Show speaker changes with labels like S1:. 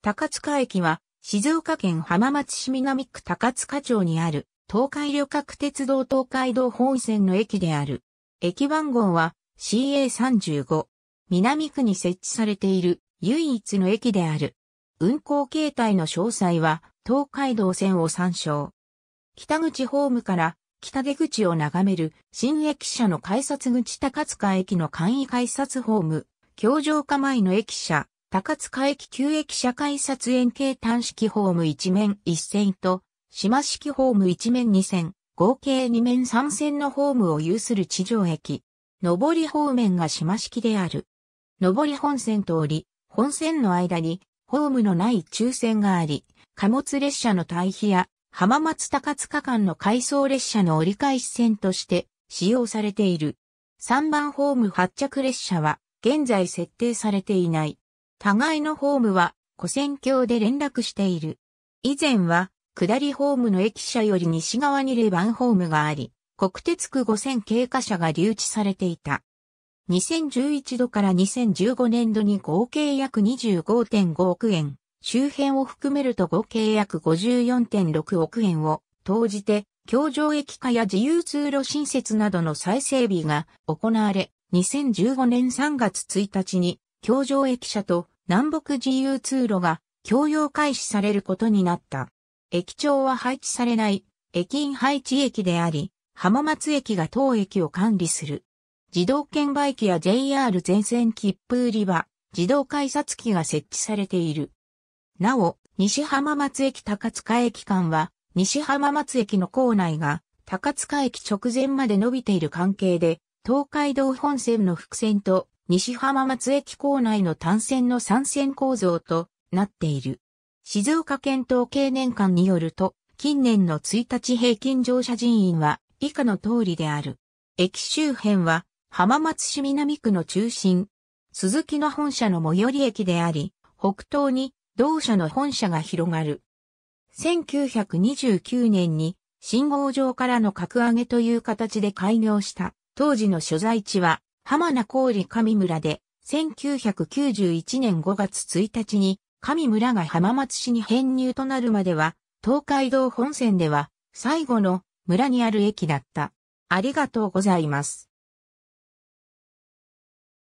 S1: 高塚駅は、静岡県浜松市南区高塚町にある、東海旅客鉄道東海道本線の駅である。駅番号は CA35。南区に設置されている唯一の駅である。運行形態の詳細は東海道線を参照。北口ホームから北出口を眺める新駅舎の改札口高塚駅の簡易改札ホーム、京城下前の駅舎、高塚駅旧駅社会撮影系端式ホーム1面1線と、島式ホーム1面2線、合計2面3線のホームを有する地上駅。上り方面が島式である。上り本線通り、本線の間に、ホームのない中線があり、貨物列車の対比や、浜松高塚間の回送列車の折り返し線として使用されている。3番ホーム発着列車は現在設定されていない。互いのホームは、古戦橋で連絡している。以前は、下りホームの駅舎より西側にレバンホームがあり、国鉄区5000経過車が留置されていた。2011度から2015年度に合計約25.5億円、周辺を含めると合計約54.6億円を投じて、橋上駅化や自由通路新設などの再整備が行われ、2015年3月1日に橋上駅舎と南北自由通路が共用開始されることになった。駅長は配置されない駅員配置駅であり、浜松駅が当駅を管理する。自動券売機や JR 全線切符売り場、自動改札機が設置されている。なお、西浜松駅高塚駅間は、西浜松駅の構内が高塚駅直前まで伸びている関係で、東海道本線の伏線と西浜松駅構内の単線の三線構造となっている。静岡県統計年間によると、近年の1日平均乗車人員は以下の通りである。駅周辺は浜松市南区の中心、鈴木の本社の最寄り駅であり、北東に同社の本社が広がる。1929年に信号場からの格上げという形で開業した当時の所在地は浜名郡上村で、1991年5月1日に、上村が浜松市に編入となるまでは、東海道本線では、最後の村にある駅だった。ありがとうございます。